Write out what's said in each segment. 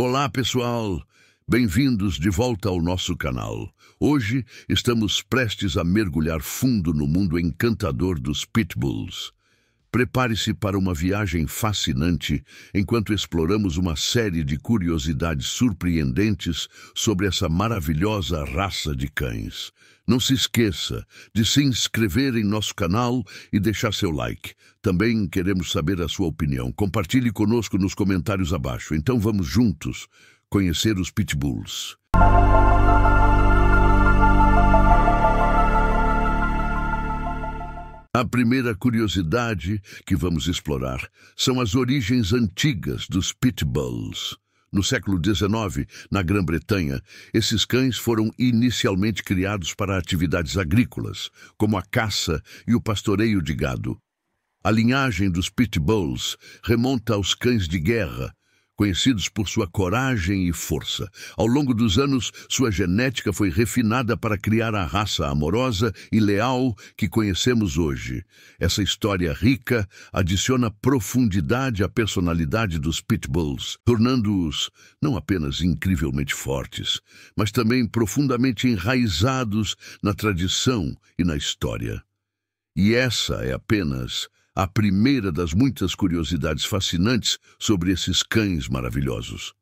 Olá, pessoal! Bem-vindos de volta ao nosso canal. Hoje estamos prestes a mergulhar fundo no mundo encantador dos Pitbulls. Prepare-se para uma viagem fascinante enquanto exploramos uma série de curiosidades surpreendentes sobre essa maravilhosa raça de cães. Não se esqueça de se inscrever em nosso canal e deixar seu like. Também queremos saber a sua opinião. Compartilhe conosco nos comentários abaixo. Então vamos juntos conhecer os Pitbulls. A primeira curiosidade que vamos explorar são as origens antigas dos pitbulls. No século XIX, na Grã-Bretanha, esses cães foram inicialmente criados para atividades agrícolas, como a caça e o pastoreio de gado. A linhagem dos pitbulls remonta aos cães de guerra, conhecidos por sua coragem e força. Ao longo dos anos, sua genética foi refinada para criar a raça amorosa e leal que conhecemos hoje. Essa história rica adiciona profundidade à personalidade dos Pitbulls, tornando-os não apenas incrivelmente fortes, mas também profundamente enraizados na tradição e na história. E essa é apenas a primeira das muitas curiosidades fascinantes sobre esses cães maravilhosos.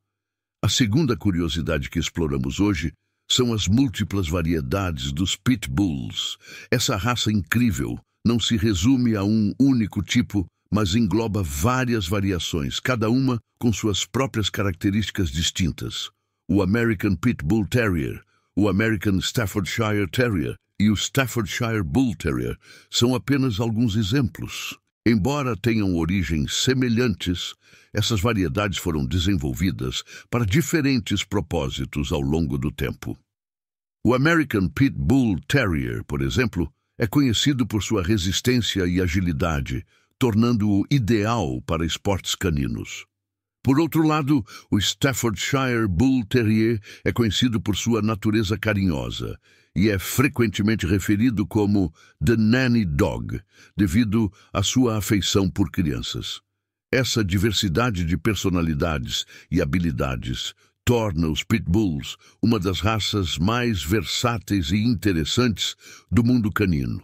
A segunda curiosidade que exploramos hoje são as múltiplas variedades dos Pitbulls. Essa raça incrível não se resume a um único tipo, mas engloba várias variações, cada uma com suas próprias características distintas. O American Pit Bull Terrier, o American Staffordshire Terrier e o Staffordshire Bull Terrier são apenas alguns exemplos. Embora tenham origens semelhantes, essas variedades foram desenvolvidas para diferentes propósitos ao longo do tempo. O American Pit Bull Terrier, por exemplo, é conhecido por sua resistência e agilidade, tornando-o ideal para esportes caninos. Por outro lado, o Staffordshire Bull Terrier é conhecido por sua natureza carinhosa e é frequentemente referido como The Nanny Dog, devido à sua afeição por crianças. Essa diversidade de personalidades e habilidades torna os Pitbulls uma das raças mais versáteis e interessantes do mundo canino.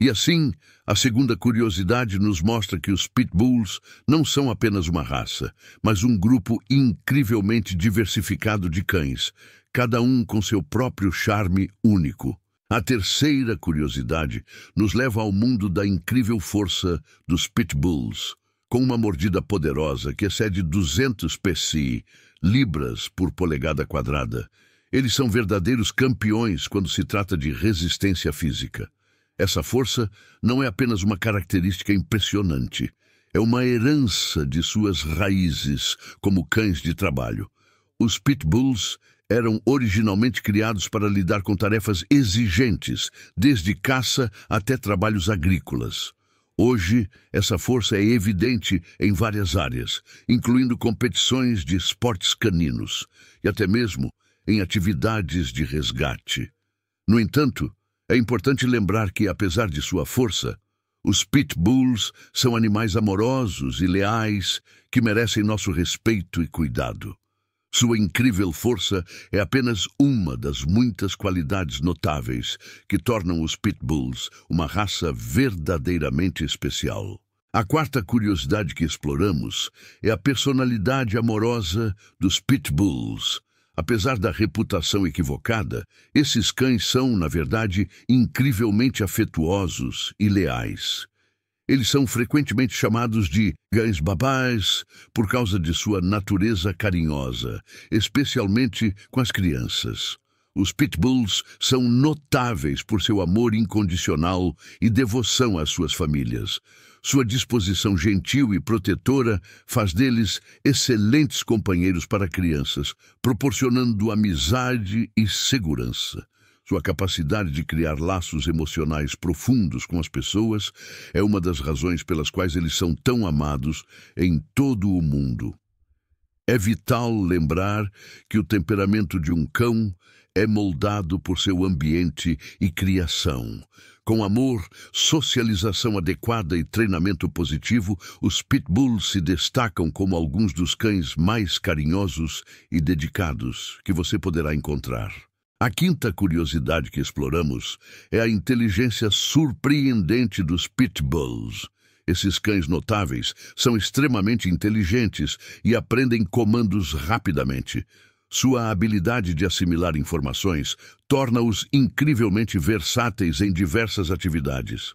E assim, a segunda curiosidade nos mostra que os Pitbulls não são apenas uma raça, mas um grupo incrivelmente diversificado de cães, cada um com seu próprio charme único. A terceira curiosidade nos leva ao mundo da incrível força dos Pitbulls, com uma mordida poderosa que excede 200 PSI, libras por polegada quadrada. Eles são verdadeiros campeões quando se trata de resistência física. Essa força não é apenas uma característica impressionante, é uma herança de suas raízes como cães de trabalho. Os pitbulls eram originalmente criados para lidar com tarefas exigentes, desde caça até trabalhos agrícolas. Hoje, essa força é evidente em várias áreas, incluindo competições de esportes caninos e até mesmo em atividades de resgate. No entanto, é importante lembrar que, apesar de sua força, os pitbulls são animais amorosos e leais que merecem nosso respeito e cuidado. Sua incrível força é apenas uma das muitas qualidades notáveis que tornam os pitbulls uma raça verdadeiramente especial. A quarta curiosidade que exploramos é a personalidade amorosa dos pitbulls. Apesar da reputação equivocada, esses cães são, na verdade, incrivelmente afetuosos e leais. Eles são frequentemente chamados de cães babás por causa de sua natureza carinhosa, especialmente com as crianças. Os pitbulls são notáveis por seu amor incondicional e devoção às suas famílias. Sua disposição gentil e protetora faz deles excelentes companheiros para crianças, proporcionando amizade e segurança. Sua capacidade de criar laços emocionais profundos com as pessoas é uma das razões pelas quais eles são tão amados em todo o mundo. É vital lembrar que o temperamento de um cão é moldado por seu ambiente e criação. Com amor, socialização adequada e treinamento positivo, os pitbulls se destacam como alguns dos cães mais carinhosos e dedicados que você poderá encontrar. A quinta curiosidade que exploramos é a inteligência surpreendente dos pitbulls. Esses cães notáveis são extremamente inteligentes e aprendem comandos rapidamente. Sua habilidade de assimilar informações torna-os incrivelmente versáteis em diversas atividades.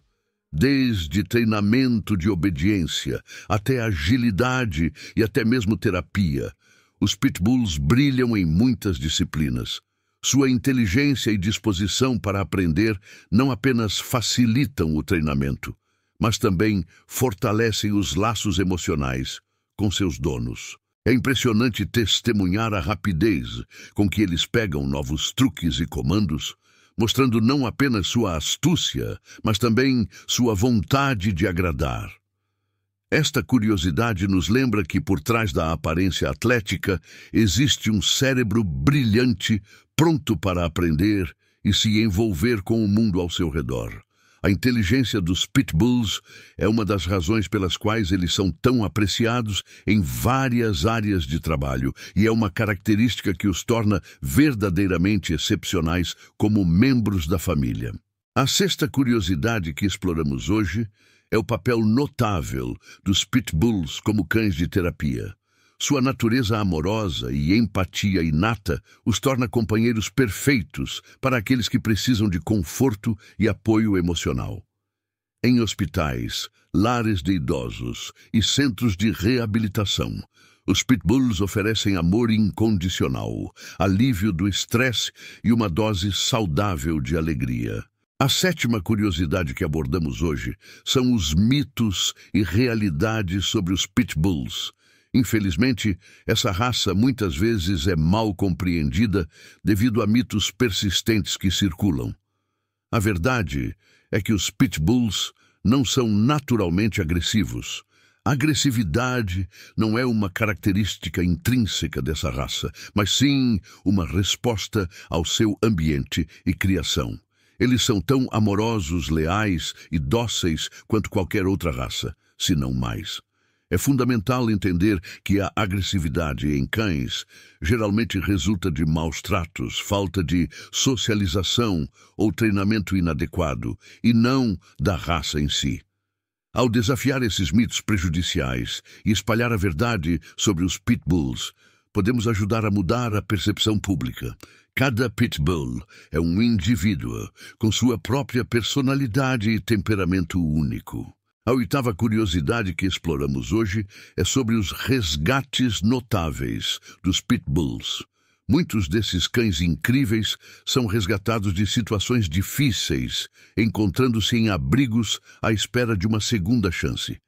Desde treinamento de obediência até agilidade e até mesmo terapia, os pitbulls brilham em muitas disciplinas. Sua inteligência e disposição para aprender não apenas facilitam o treinamento, mas também fortalecem os laços emocionais com seus donos. É impressionante testemunhar a rapidez com que eles pegam novos truques e comandos, mostrando não apenas sua astúcia, mas também sua vontade de agradar. Esta curiosidade nos lembra que por trás da aparência atlética existe um cérebro brilhante, pronto para aprender e se envolver com o mundo ao seu redor. A inteligência dos pitbulls é uma das razões pelas quais eles são tão apreciados em várias áreas de trabalho e é uma característica que os torna verdadeiramente excepcionais como membros da família. A sexta curiosidade que exploramos hoje é o papel notável dos pitbulls como cães de terapia. Sua natureza amorosa e empatia inata os torna companheiros perfeitos para aqueles que precisam de conforto e apoio emocional. Em hospitais, lares de idosos e centros de reabilitação, os pitbulls oferecem amor incondicional, alívio do estresse e uma dose saudável de alegria. A sétima curiosidade que abordamos hoje são os mitos e realidades sobre os pitbulls, Infelizmente, essa raça muitas vezes é mal compreendida devido a mitos persistentes que circulam. A verdade é que os pitbulls não são naturalmente agressivos. A agressividade não é uma característica intrínseca dessa raça, mas sim uma resposta ao seu ambiente e criação. Eles são tão amorosos, leais e dóceis quanto qualquer outra raça, se não mais. É fundamental entender que a agressividade em cães geralmente resulta de maus tratos, falta de socialização ou treinamento inadequado, e não da raça em si. Ao desafiar esses mitos prejudiciais e espalhar a verdade sobre os pitbulls, podemos ajudar a mudar a percepção pública. Cada pitbull é um indivíduo com sua própria personalidade e temperamento único. A oitava curiosidade que exploramos hoje é sobre os resgates notáveis dos pitbulls. Muitos desses cães incríveis são resgatados de situações difíceis, encontrando-se em abrigos à espera de uma segunda chance.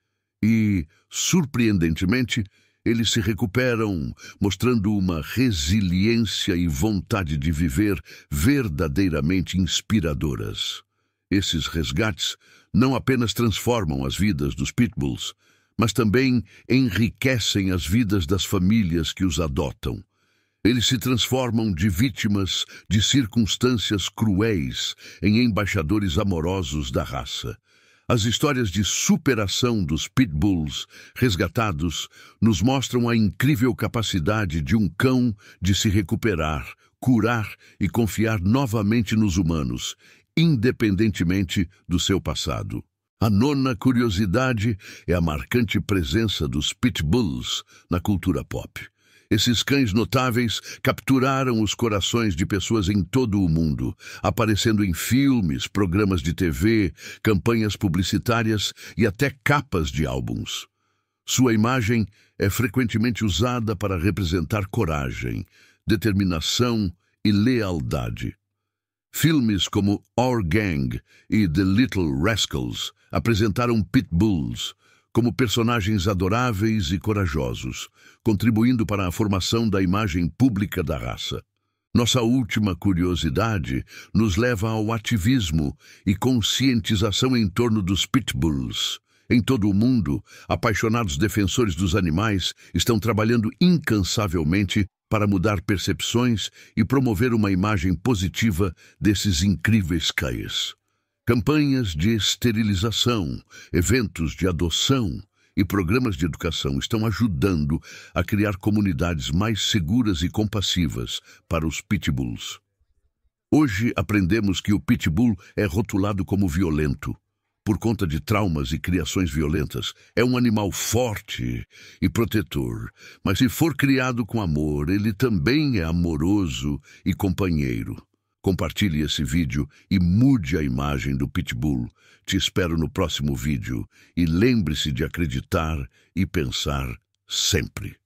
E, surpreendentemente, eles se recuperam, mostrando uma resiliência e vontade de viver verdadeiramente inspiradoras. Esses resgates não apenas transformam as vidas dos pitbulls, mas também enriquecem as vidas das famílias que os adotam. Eles se transformam de vítimas de circunstâncias cruéis em embaixadores amorosos da raça. As histórias de superação dos pitbulls resgatados nos mostram a incrível capacidade de um cão de se recuperar, curar e confiar novamente nos humanos, independentemente do seu passado. A nona curiosidade é a marcante presença dos pitbulls na cultura pop. Esses cães notáveis capturaram os corações de pessoas em todo o mundo, aparecendo em filmes, programas de TV, campanhas publicitárias e até capas de álbuns. Sua imagem é frequentemente usada para representar coragem, determinação e lealdade. Filmes como Our Gang e The Little Rascals apresentaram Pitbulls como personagens adoráveis e corajosos, contribuindo para a formação da imagem pública da raça. Nossa última curiosidade nos leva ao ativismo e conscientização em torno dos pitbulls. Em todo o mundo, apaixonados defensores dos animais estão trabalhando incansavelmente para mudar percepções e promover uma imagem positiva desses incríveis cães. Campanhas de esterilização, eventos de adoção e programas de educação estão ajudando a criar comunidades mais seguras e compassivas para os pitbulls. Hoje aprendemos que o pitbull é rotulado como violento, por conta de traumas e criações violentas. É um animal forte e protetor, mas se for criado com amor, ele também é amoroso e companheiro. Compartilhe esse vídeo e mude a imagem do Pitbull. Te espero no próximo vídeo e lembre-se de acreditar e pensar sempre.